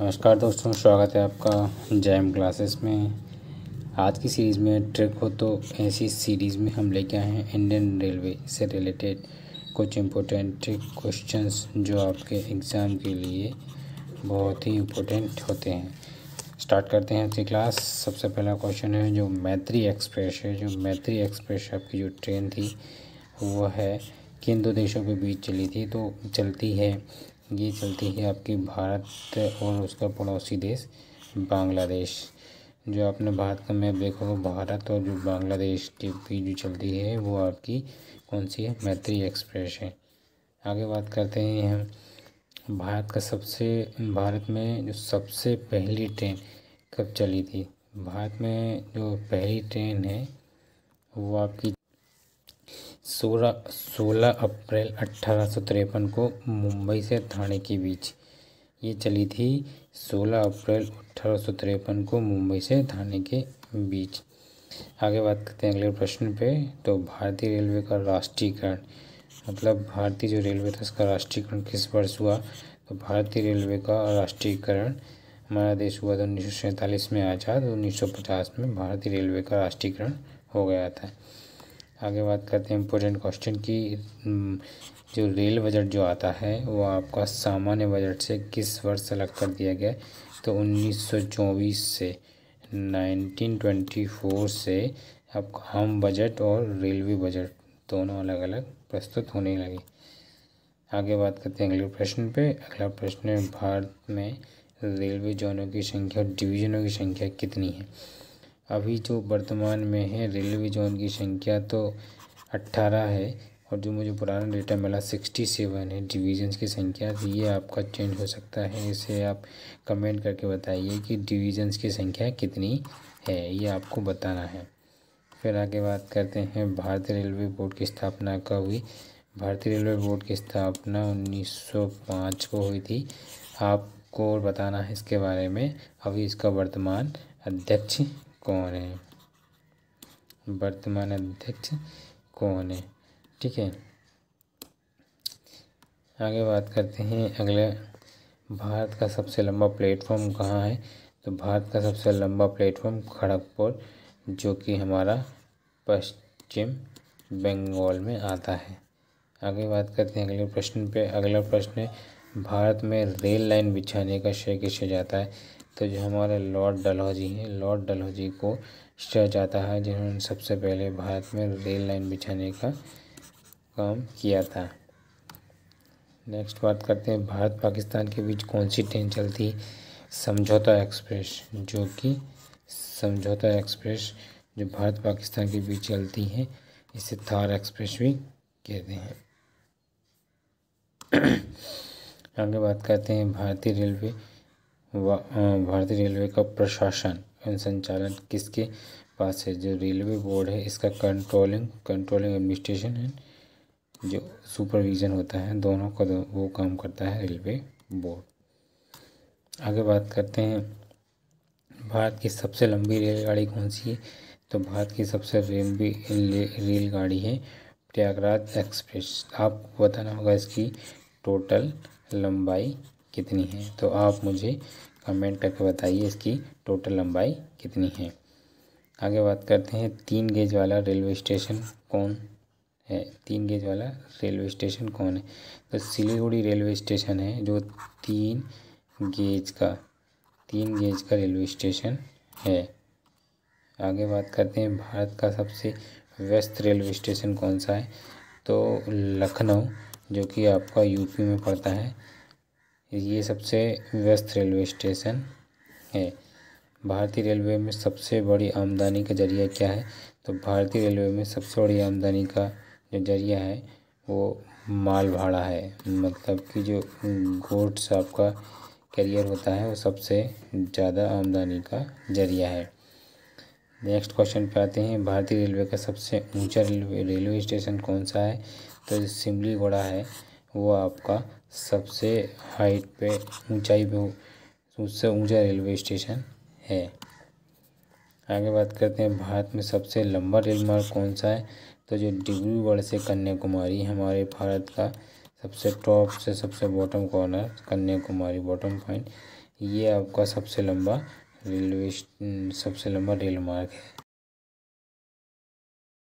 नमस्कार दोस्तों स्वागत है आपका जैम क्लासेस में आज की सीरीज़ में ट्रिक हो तो ऐसी सीरीज़ में हम लेके आए हैं इंडियन रेलवे से रिलेटेड कुछ इम्पोर्टेंट ट्रिक क्वेश्चंस जो आपके एग्ज़ाम के लिए बहुत ही इम्पोर्टेंट होते हैं स्टार्ट करते हैं आपकी क्लास सबसे पहला क्वेश्चन है जो मैत्री एक्सप्रेस है जो मैत्री एक्सप्रेस आपकी जो ट्रेन थी वो है किन दो देशों के बीच चली थी तो चलती है ये चलती है आपकी भारत और उसका पड़ोसी देश बांग्लादेश जो आपने भारत का मैप देखा हो भारत और जो बांग्लादेश के बीच जो चलती है वो आपकी कौन सी है मैत्री एक्सप्रेस है आगे बात करते हैं हम भारत का सबसे भारत में जो सबसे पहली ट्रेन कब चली थी भारत में जो पहली ट्रेन है वो आपकी सोलह सोलह अप्रैल अट्ठारह को मुंबई से थाने के बीच ये चली थी सोलह अप्रैल अट्ठारह को मुंबई से थाने के बीच आगे बात करते हैं अगले प्रश्न पे तो भारतीय रेलवे का राष्ट्रीयकरण मतलब भारतीय जो रेलवे था उसका राष्ट्रीयकरण किस वर्ष हुआ तो भारतीय रेलवे का राष्ट्रीयकरण हमारा देश हुआ था उन्नीस में आज़ाद उन्नीस में भारतीय रेलवे का राष्ट्रीयकरण हो गया था आगे बात करते हैं इम्पोर्टेंट क्वेश्चन की हम्म, जो रेल बजट जो आता है वो आपका सामान्य बजट से किस वर्ष अलग कर दिया गया तो 1924 से 1924 से आपका आम बजट और रेलवे बजट दोनों अलग अलग प्रस्तुत होने लगे आगे बात करते हैं अगले प्रश्न पे अगला प्रश्न है भारत में रेलवे जोनों की संख्या और डिवीजनों की संख्या कितनी है अभी जो तो वर्तमान में है रेलवे जोन की संख्या तो अट्ठारह है और जो मुझे पुराना डेटा मिला सिक्सटी सेवन है डिवीजन्स की संख्या तो ये आपका चेंज हो सकता है इसे आप कमेंट करके बताइए कि डिवीजन्स की संख्या कितनी है ये आपको बताना है फिर आगे बात करते हैं भारतीय रेलवे बोर्ड की स्थापना कब हुई भारतीय रेलवे बोर्ड की स्थापना 1905 को हुई थी आपको बताना है इसके बारे में अभी इसका वर्तमान अध्यक्ष कौन है वर्तमान अध्यक्ष कौन है ठीक है आगे बात करते हैं अगले भारत का सबसे लंबा प्लेटफॉर्म कहाँ है तो भारत का सबसे लंबा प्लेटफॉर्म खड़गपुर जो कि हमारा पश्चिम बंगाल में आता है आगे बात करते हैं अगले प्रश्न पे अगला प्रश्न है भारत में रेल लाइन बिछाने का श्रेय किसे जाता है तो जो हमारे लॉर्ड डलहौजी हैं लॉर्ड डलहौजी को श्रेय जाता है जिन्होंने सबसे पहले भारत में रेल लाइन बिछाने का काम किया था नेक्स्ट बात करते हैं भारत पाकिस्तान के बीच कौन सी ट्रेन चलती समझौता एक्सप्रेस जो कि समझौता एक्सप्रेस जो भारत पाकिस्तान के बीच चलती है इसे थार एक्सप्रेस भी कहते हैं आगे बात करते हैं भारतीय रेलवे भारतीय रेलवे का प्रशासन संचालन किसके पास है जो रेलवे बोर्ड है इसका कंट्रोलिंग कंट्रोलिंग एडमिनिस्ट्रेशन एंड जो सुपरविज़न होता है दोनों का दो, वो काम करता है रेलवे बोर्ड आगे बात करते हैं भारत की सबसे लंबी रेलगाड़ी कौन सी है तो भारत की सबसे लंबी रेलगाड़ी है प्रयागराज एक्सप्रेस आपको बताना होगा इसकी टोटल लंबाई कितनी है तो आप मुझे कमेंट करके बताइए इसकी टोटल लंबाई कितनी है आगे बात करते हैं तीन गेज वाला रेलवे स्टेशन कौन है तीन गेज वाला रेलवे स्टेशन कौन है तो सिलीगुड़ी रेलवे स्टेशन है जो तीन गेज का तीन गेज का रेलवे स्टेशन है आगे बात करते हैं भारत का सबसे व्यस्त रेलवे स्टेशन कौन सा है तो लखनऊ जो कि आपका यूपी में पड़ता है ये सबसे व्यस्त रेलवे स्टेशन है भारतीय रेलवे में सबसे बड़ी आमदनी का जरिया क्या है तो भारतीय रेलवे में सबसे बड़ी आमदनी का जो जरिया है वो माल भाड़ा है मतलब कि जो गोड्स आपका करियर होता है वो सबसे ज़्यादा आमदनी का जरिया है नेक्स्ट क्वेश्चन पे आते हैं भारतीय रेलवे का सबसे ऊंचा रेलवे रेलवे स्टेशन कौन सा है तो सिमली घोड़ा है वो आपका सबसे हाइट पे ऊंचाई पे उससे ऊंचा रेलवे स्टेशन है आगे बात करते हैं भारत में सबसे लंबा रेल मार्ग कौन सा है तो जो डिब्रूगढ़ से कन्याकुमारी हमारे भारत का सबसे टॉप से सबसे bottom corner Kanyakumari bottom point ये आपका सबसे लंबा रेलवे सबसे लंबा रेल मार्ग है